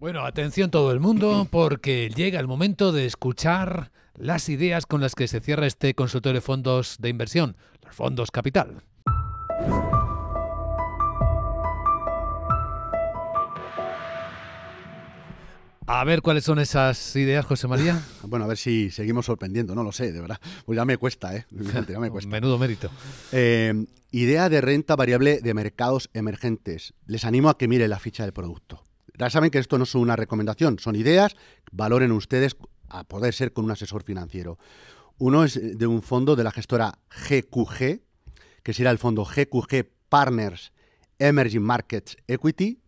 Bueno, atención todo el mundo porque llega el momento de escuchar las ideas con las que se cierra este consultorio de fondos de inversión, los fondos capital. A ver cuáles son esas ideas, José María. Bueno, a ver si seguimos sorprendiendo, no lo sé, de verdad. Pues ya me cuesta, ¿eh? me cuesta. Menudo mérito. Eh, idea de renta variable de mercados emergentes. Les animo a que mire la ficha del producto. Ya saben que esto no es una recomendación, son ideas, valoren ustedes a poder ser con un asesor financiero. Uno es eh, de un fondo de la gestora GQG, que será el fondo GQG Partners Emerging Markets Equity.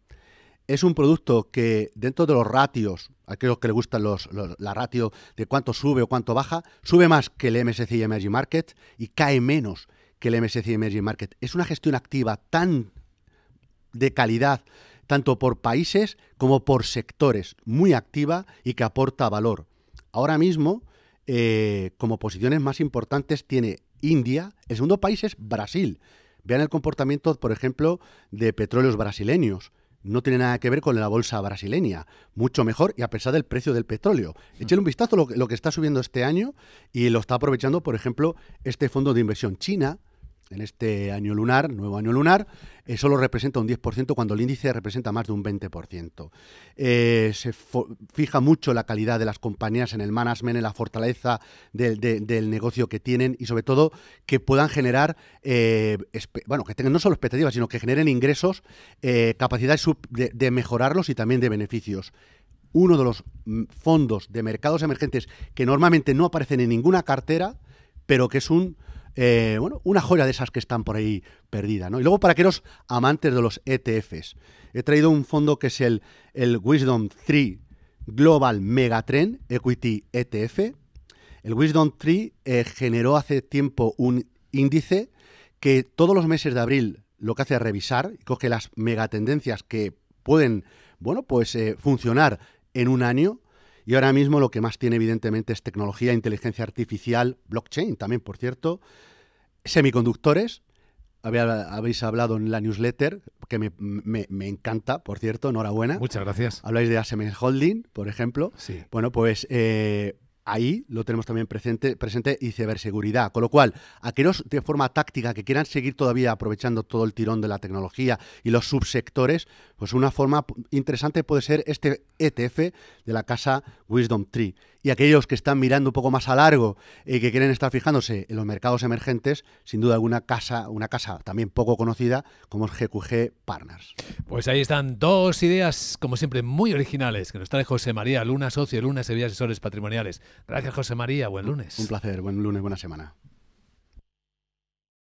Es un producto que dentro de los ratios, aquellos que le gustan los, la ratio de cuánto sube o cuánto baja, sube más que el MSCI Emerging Markets y cae menos que el MSCI Emerging Markets. Es una gestión activa tan de calidad tanto por países como por sectores, muy activa y que aporta valor. Ahora mismo, eh, como posiciones más importantes, tiene India, el segundo país es Brasil. Vean el comportamiento, por ejemplo, de petróleos brasileños. No tiene nada que ver con la bolsa brasileña. Mucho mejor y a pesar del precio del petróleo. Echen mm. un vistazo lo que está subiendo este año y lo está aprovechando, por ejemplo, este fondo de inversión china en este año lunar, nuevo año lunar, eh, solo representa un 10% cuando el índice representa más de un 20%. Eh, se fija mucho la calidad de las compañías en el management, en la fortaleza del, negocio que tienen y sobre todo que puedan generar, eh, bueno, que tengan no solo expectativas, sino que generen ingresos, capacidad de mejorarlos y también de beneficios uno de los mm, fondos de mercados emergentes que normalmente no aparecen en ninguna cartera, pero que es un eh, bueno, una joya de esas que están por ahí perdida, ¿no? Y luego para aquellos amantes de los ETFs, he traído un fondo que es el, el Wisdom 3 Global Megatrend Equity ETF. El Wisdom 3 eh, generó hace tiempo un índice que todos los meses de abril lo que hace es revisar, y coge las megatendencias que pueden, bueno, pues eh, funcionar en un año y ahora mismo lo que más tiene evidentemente es tecnología, inteligencia artificial, blockchain también, por cierto, semiconductores. habéis hablado en la newsletter, que me, encanta, por cierto, enhorabuena. Muchas gracias. Habláis de ASM Holding, por ejemplo. Sí. Bueno, pues eh, ahí lo tenemos también presente, presente y ciberseguridad. Con lo cual, aquellos de forma táctica que quieran seguir todavía aprovechando todo el tirón de la tecnología y los subsectores, pues una forma interesante puede ser este ETF de la casa Wisdom Tree. Y aquellos que están mirando un poco más a largo y que quieren estar fijándose en los mercados emergentes, sin duda alguna casa, una casa también poco conocida como GQG Partners. Pues ahí están dos ideas, como siempre, muy originales que nos trae José María Luna, socio de Luna Sevilla Asesores Patrimoniales. Gracias, José María. Buen lunes. Un placer. Buen lunes, buena semana.